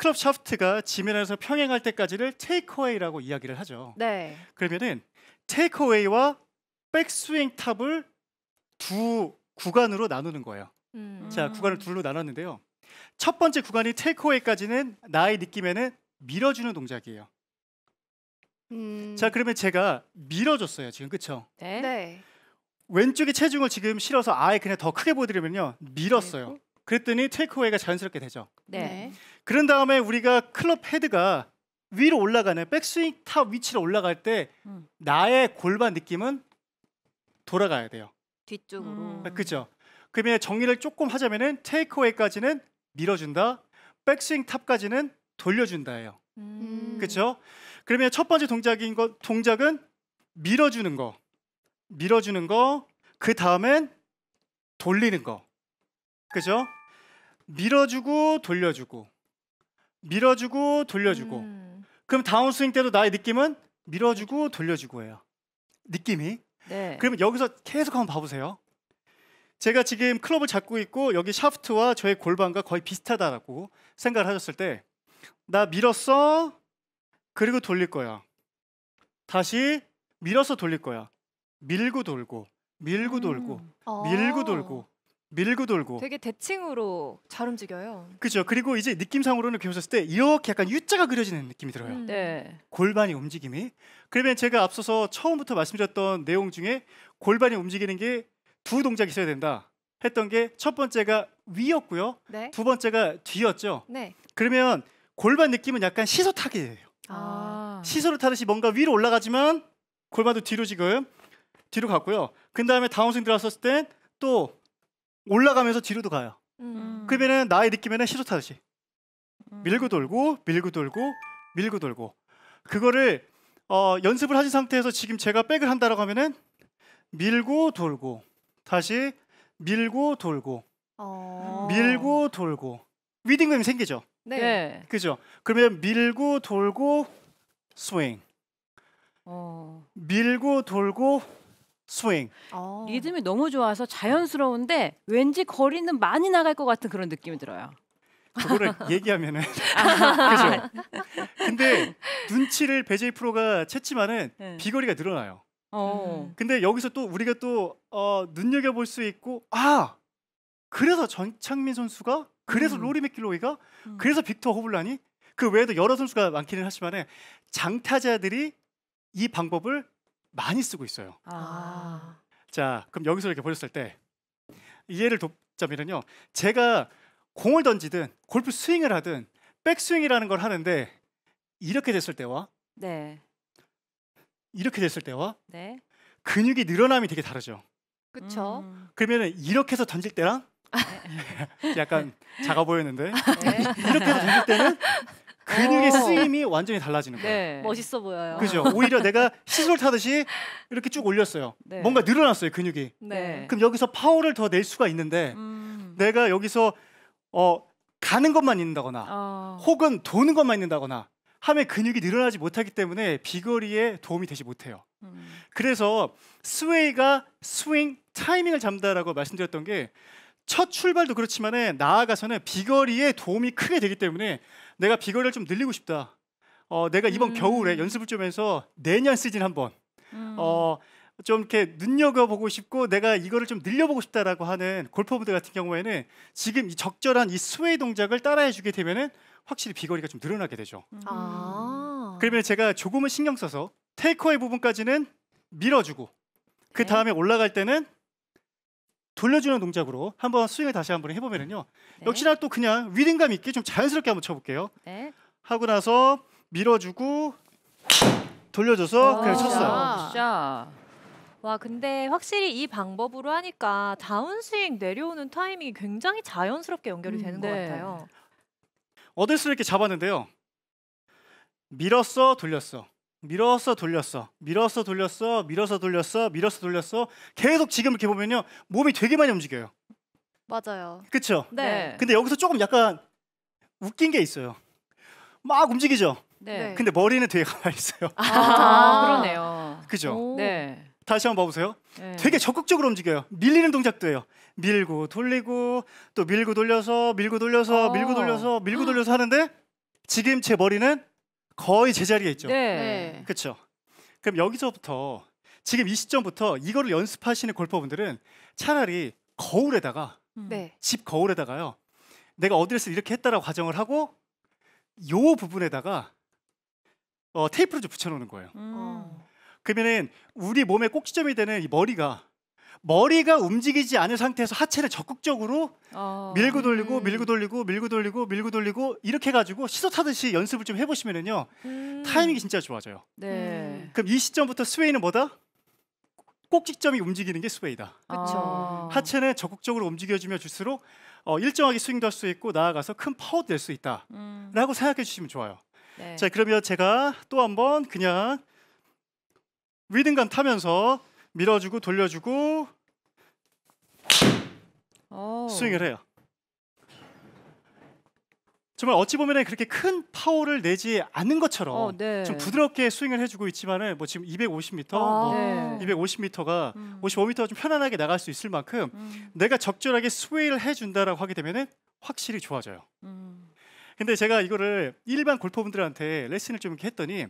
클럽 샤프트가 지면에서 평행할 때까지를 테이크웨이라고 이야기를 하죠. 네. 그러면은 테이크웨이와 백스윙 탑을 두 구간으로 나누는 거예요. 음. 자, 구간을 둘로 나눴는데요. 첫 번째 구간이 테이크웨이까지는 나의 느낌에는 밀어주는 동작이에요. 음. 자, 그러면 제가 밀어줬어요. 지금 그쵸? 네. 네. 왼쪽에 체중을 지금 실어서 아예 그냥 더 크게 보여드리면요. 밀었어요. 그랬더니 테이크웨이가 자연스럽게 되죠. 네. 네. 그런 다음에 우리가 클럽 헤드가 위로 올라가는 백스윙 탑 위치로 올라갈 때 음. 나의 골반 느낌은 돌아가야 돼요. 뒤쪽으로. 음. 네, 그죠. 그러면 정리를 조금 하자면은 테이크웨이까지는 밀어준다. 백스윙 탑까지는 돌려준다예요. 음. 그렇죠? 그러면 첫 번째 동작인 것 동작은 밀어주는 거, 밀어주는 거, 그 다음엔 돌리는 거, 그죠? 밀어주고 돌려주고 밀어주고 돌려주고 음. 그럼 다운스윙 때도 나의 느낌은 밀어주고 돌려주고예요. 느낌이. 네. 그러면 여기서 계속 한번 봐보세요. 제가 지금 클럽을 잡고 있고 여기 샤프트와 저의 골반과 거의 비슷하다라고 생각을 하셨을 때 나 밀었어 그리고 돌릴 거야 다시 밀어서 돌릴 거야 밀고 돌고 밀고 돌고 음. 어. 밀고 돌고 밀고 돌고 되게 대칭으로 잘 움직여요. 그죠. 그리고 이제 느낌상으로는 배우셨을 때 이렇게 약간 U자가 그려지는 느낌이 들어요. 음. 네. 골반이 움직임이. 그러면 제가 앞서서 처음부터 말씀드렸던 내용 중에 골반이 움직이는 게 두 동작이 있어야 된다 했던 게 첫 번째가 위였고요. 네. 두 번째가 뒤였죠. 네. 그러면 골반 느낌은 약간 시소 타기예요. 아. 아. 시소를 타듯이 뭔가 위로 올라가지만 골반도 뒤로 지금 뒤로 갔고요. 그 다음에 다운스윙 들어왔을 땐또 올라가면서 뒤로도 가요. 음. 음. 그러면은 나의 느낌에는 시도 타듯이 음. 밀고 돌고 밀고 돌고 밀고 돌고 그거를 어, 연습을 하신 상태에서 지금 제가 백을 한다라고 하면은 밀고 돌고 다시 밀고 돌고 어. 밀고 돌고 위딩감이 생기죠. 네. 네. 그죠. 그러면 밀고 돌고 스윙. 어. 밀고 돌고 스윙. 어. 리듬이 너무 좋아서 자연스러운데 왠지 거리는 많이 나갈 것 같은 그런 느낌이 들어요. 그거를 얘기하면은 그죠. 아. 근데 눈치를 베제이 프로가 챘지만은 네. 비거리가 늘어나요. 어. 음. 근데 여기서 또 우리가 또 어, 눈여겨 볼 수 있고 아 그래서 전창민 선수가 그래서 음. 로리 맥길로이가 음. 그래서 빅터 호블란이 그 외에도 여러 선수가 많기는 하지만은 장타자들이 이 방법을 많이 쓰고 있어요. 아. 자, 그럼 여기서 이렇게 보셨을 때 이해를 돕자면요. 제가 공을 던지든 골프 스윙을 하든 백스윙이라는 걸 하는데 이렇게 됐을 때와 네. 이렇게 됐을 때와 네. 근육이 늘어남이 되게 다르죠. 그렇죠. 음. 그러면은 이렇게 해서 던질 때랑 네. 약간 작아 보였는데 네. 이렇게 해서 던질 때는 근육의 쓰임이 어. 완전히 달라지는 거예요. 네. 멋있어 보여요. 그죠? 오히려 내가 시술 타듯이 이렇게 쭉 올렸어요. 네. 뭔가 늘어났어요 근육이. 네. 그럼 여기서 파워를 더 낼 수가 있는데 음. 내가 여기서 어 가는 것만 있는다거나 어. 혹은 도는 것만 있는다거나 하면 근육이 늘어나지 못하기 때문에 비거리에 도움이 되지 못해요. 음. 그래서 스웨이가 스윙 타이밍을 잡는다라고 말씀드렸던 게첫 출발도 그렇지만 나아가서는 비거리에 도움이 크게 되기 때문에 내가 비거리를 좀 늘리고 싶다. 어, 내가 이번 음. 겨울에 연습을 좀 해서 내년 시즌 한번 음. 어, 좀 이렇게 눈여겨보고 싶고 내가 이거를 좀 늘려보고 싶다라고 하는 골퍼분들 같은 경우에는 지금 이 적절한 이 스웨이 동작을 따라해주게 되면은 확실히 비거리가 좀 늘어나게 되죠. 음. 아. 그러면 제가 조금은 신경 써서 테이크어의 부분까지는 밀어주고 그 다음에 올라갈 때는 돌려주는 동작으로 한번 스윙을 다시 한번 해보면요. 네. 역시나 또 그냥 위딩감 있게 좀 자연스럽게 한번 쳐볼게요. 네. 하고 나서 밀어주고 돌려줘서 그냥 쳤어요. 샤. 와 근데 확실히 이 방법으로 하니까 다운스윙 내려오는 타이밍이 굉장히 자연스럽게 연결이 음, 되는 네. 것 같아요. 어드수스 이렇게 잡았는데요. 밀었어 돌렸어. 밀어서 돌렸어. 밀어서 돌렸어. 밀어서 돌렸어. 밀어서 돌렸어. 계속 지금 이렇게 보면요. 몸이 되게 많이 움직여요. 맞아요. 그렇죠? 네. 근데 여기서 조금 약간 웃긴 게 있어요. 막 움직이죠. 네. 네. 근데 머리는 되게 가만히 있어요. 아, 아 그러네요. 그죠? 네. 다시 한번 봐보세요. 네. 되게 적극적으로 움직여요. 밀리는 동작도 해요. 밀고 돌리고 또 밀고 돌려서 밀고 돌려서 밀고 돌려서 밀고 돌려서 하는데 지금 제 머리는 거의 제자리에 있죠. 네. 그렇죠. 그럼 여기서부터 지금 이 시점부터 이거를 연습하시는 골퍼분들은 차라리 거울에다가 음. 네. 집 거울에다가요. 내가 어드레스 이렇게 했다라고 가정을 하고 요 부분에다가 어, 테이프를 좀 붙여놓는 거예요. 음. 어. 그러면은 우리 몸의 꼭지점이 되는 이 머리가 머리가 움직이지 않은 상태에서 하체를 적극적으로 어... 밀고 돌리고 음. 밀고 돌리고 밀고 돌리고 밀고 돌리고 이렇게 해 가지고 시도 타듯이 연습을 좀 해보시면은요 음... 타이밍이 진짜 좋아져요. 네. 음... 그럼 이 시점부터 스웨이는 뭐다? 꼭지점이 움직이는 게 스웨이다. 그렇죠. 하체는 적극적으로 움직여주면 줄수록 어, 일정하게 스윙도 할 수 있고 나아가서 큰 파워도 낼 수 있다라고 음... 생각해 주시면 좋아요. 네. 자 그러면 제가 또 한번 그냥 위듬감 타면서 밀어주고 돌려주고 오. 스윙을 해요. 정말 어찌 보면 그렇게 큰 파워를 내지 않는 것처럼 어, 네. 좀 부드럽게 스윙을 해주고 있지만은 뭐 지금 250m, 아, 뭐 네. 250m가 음. 55m가 좀 편안하게 나갈 수 있을 만큼 음. 내가 적절하게 스웨이를 해준다라고 하게 되면은 확실히 좋아져요. 음. 근데 제가 이거를 일반 골퍼분들한테 레슨을 좀 이렇게 했더니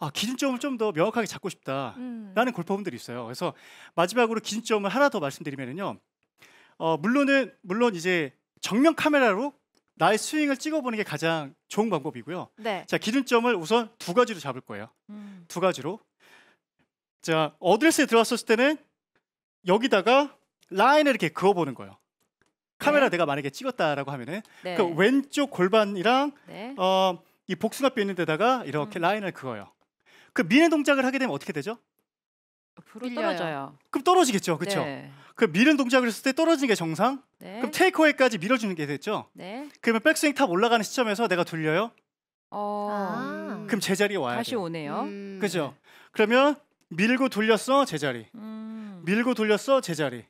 아, 기준점을 좀 더 명확하게 잡고 음. 싶다라는 음. 골퍼분들이 있어요. 그래서 마지막으로 기준점을 하나 더 말씀드리면요. 어, 물론은 물론 이제 정면 카메라로 나의 스윙을 찍어보는 게 가장 좋은 방법이고요. 네. 자 기준점을 우선 두 가지로 잡을 거예요. 음. 두 가지로. 자 어드레스에 들어왔을 었 때는 여기다가 라인을 이렇게 그어보는 거예요. 카메라 네. 내가 만약에 찍었다라고 하면은 네. 그 왼쪽 골반이랑 네. 어. 이 복숭아뼈 있는 데다가 이렇게 음. 라인을 그어요. 그 미는 동작을 하게 되면 어떻게 되죠? 불이 떨어져요. 그럼 떨어지겠죠, 그렇죠? 네. 그 밀은 동작을 했을 때 떨어지는 게 정상. 네. 그럼 테이크어웨이까지 밀어주는 게 됐죠. 네. 그러면 백스윙 탑 올라가는 시점에서 내가 돌려요. 어... 아. 그럼 제자리에 와요. 다시 오네요. 음. 그죠? 그러면 밀고 돌렸어 제자리. 음. 밀고 돌렸어 제자리.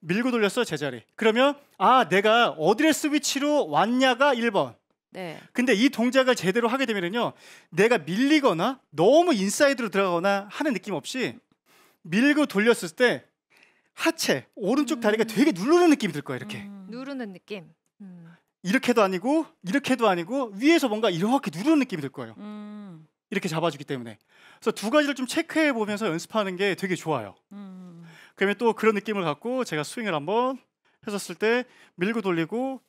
밀고 돌렸어 제자리. 그러면 아 내가 어디레 스위치로 왔냐가 1번. 네. 근데 이 동작을 제대로 하게 되면요, 은 내가 밀리거나 너무 인사이드로 들어가거나 하는 느낌 없이 밀고 돌렸을 때 하체 오른쪽 다리가 음. 되게 누르는 느낌이 들거예요 이렇게. 음. 누르는 느낌. 음. 이렇게도 아니고 이렇게도 아니고 위에서 뭔가 이렇게 누르는 느낌이 들 거예요. 음. 이렇게 잡아주기 때문에. 그래서 두 가지를 좀 체크해 보면서 연습하는 게 되게 좋아요. 음. 그러면 또 그런 느낌을 갖고 제가 스윙을 한번 했었을 때 밀고 돌리고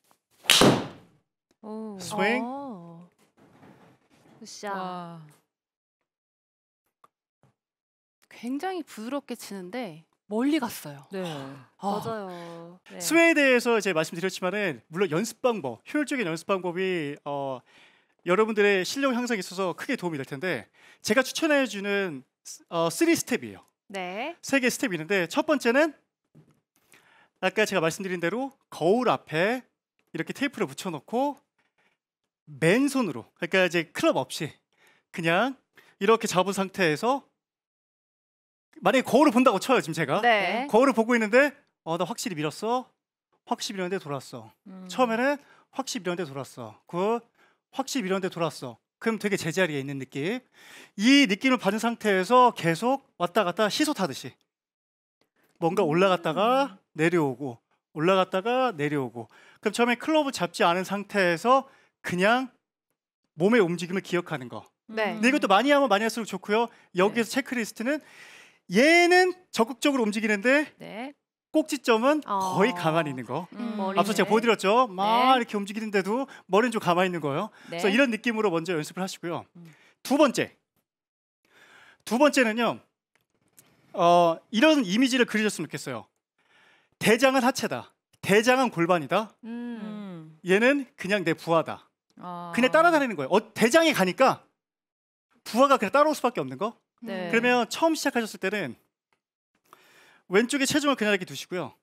오. 어. 스윙. 어. 아. 으 굉장히 부드럽게 치는데 멀리 갔어요. 네. 아. 맞아요. 네. 스웨에 대해서 제가 말씀드렸지만은 물론 연습 방법, 효율적인 연습 방법이 어, 여러분들의 실력 향상에 있어서 크게 도움이 될 텐데 제가 추천해 주는 어, 3스텝이에요. 네. 세개 스텝이 있는데 첫 번째는 아까 제가 말씀드린 대로 거울 앞에 이렇게 테이프를 붙여 놓고 맨손으로 그러니까 이제 클럽 없이 그냥 이렇게 잡은 상태에서 만약에 거울을 본다고 쳐요 지금 제가 네. 거울을 보고 있는데 어나 확실히 밀었어 확실히 이런 데 돌았어 음. 처음에는 확실히 이런 데 돌았어 그 확실히 이런 데 돌았어 그럼 되게 제자리에 있는 느낌 이 느낌을 받은 상태에서 계속 왔다 갔다 시소 타듯이 뭔가 음. 올라갔다가 내려오고 올라갔다가 내려오고 그럼 처음에 클럽을 잡지 않은 상태에서 그냥 몸의 움직임을 기억하는 거. 네. 음. 근데 이것도 많이 하면 많이 할수록 좋고요. 여기에서 네. 체크리스트는 얘는 적극적으로 움직이는데 네. 꼭지점은 어... 거의 가만히 있는 거. 음, 음. 앞서 제가 네. 보여드렸죠. 막 네. 이렇게 움직이는데도 머리는 좀 가만히 있는 거예요. 네. 그래서 이런 느낌으로 먼저 연습을 하시고요. 음. 두 번째. 두 번째는요. 어, 이런 이미지를 그리셨으면 좋겠어요. 대장은 하체다. 대장은 골반이다. 음. 얘는 그냥 내 부하다. 아... 그냥 따라다니는 거예요. 어, 대장에 가니까 부하가 그냥 따라올 수밖에 없는 거. 네. 음. 그러면 처음 시작하셨을 때는 왼쪽에 체중을 그냥 이렇게 두시고요.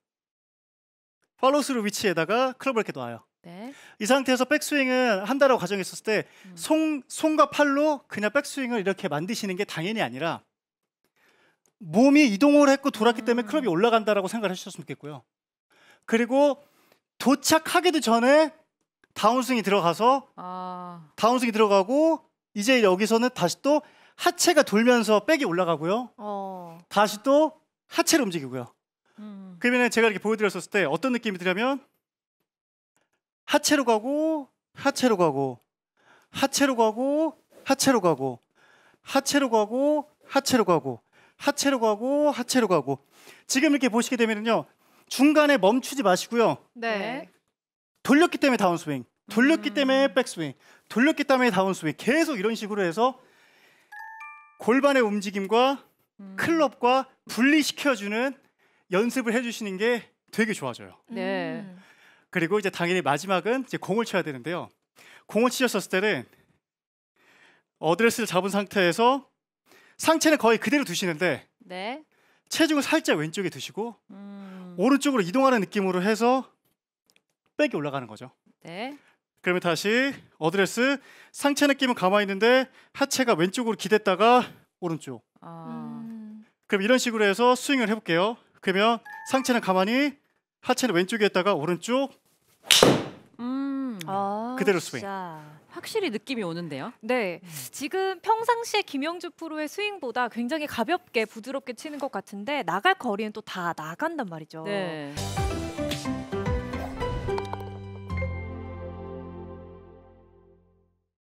팔로스루 위치에다가 클럽을 이렇게 놔요. 네. 이 상태에서 백스윙은 한다라고 가정했었을 때 음. 손, 손과 팔로 그냥 백스윙을 이렇게 만드시는 게 당연히 아니라 몸이 이동을 했고 돌았기 음. 때문에 클럽이 올라간다라고 생각을 하셨으면 좋겠고요. 그리고 도착하기도 전에 다운스윙이 들어가서 아... 다운스윙이 들어가고 이제 여기서는 다시 또 하체가 돌면서 백이 올라가고요. 어... 다시 또 하체를 움직이고요. 음... 그러면 제가 이렇게 보여드렸었을 때 어떤 느낌이 드냐면 하체로 가고 하체로 가고 하체로 가고 하체로 가고 하체로 가고 하체로 가고 하체로 가고 하체로 가고 지금 이렇게 보시게 되면요 중간에 멈추지 마시고요. 네. 돌렸기 때문에 다운스윙, 돌렸기 음. 때문에 백스윙, 돌렸기 때문에 다운스윙 계속 이런 식으로 해서 골반의 움직임과 음. 클럽과 분리시켜주는 연습을 해주시는 게 되게 좋아져요. 네. 음. 그리고 이제 당연히 마지막은 이제 공을 쳐야 되는데요. 공을 치셨을 었 때는 어드레스를 잡은 상태에서 상체는 거의 그대로 두시는데 네. 체중을 살짝 왼쪽에 두시고 음. 오른쪽으로 이동하는 느낌으로 해서 빼이 올라가는 거죠. 네. 그러면 다시 어드레스 상체 느낌은 가만히 있는데 하체가 왼쪽으로 기댔다가 오른쪽. 아. 음. 그럼 이런 식으로 해서 스윙을 해볼게요. 그러면 상체는 가만히 하체는 왼쪽에 있다가 오른쪽. 음. 아, 그대로 스윙. 진짜. 확실히 느낌이 오는데요. 네. 지금 평상시에 김영주 프로의 스윙보다 굉장히 가볍게 부드럽게 치는 것 같은데 나갈 거리는 또 다 나간단 말이죠. 네.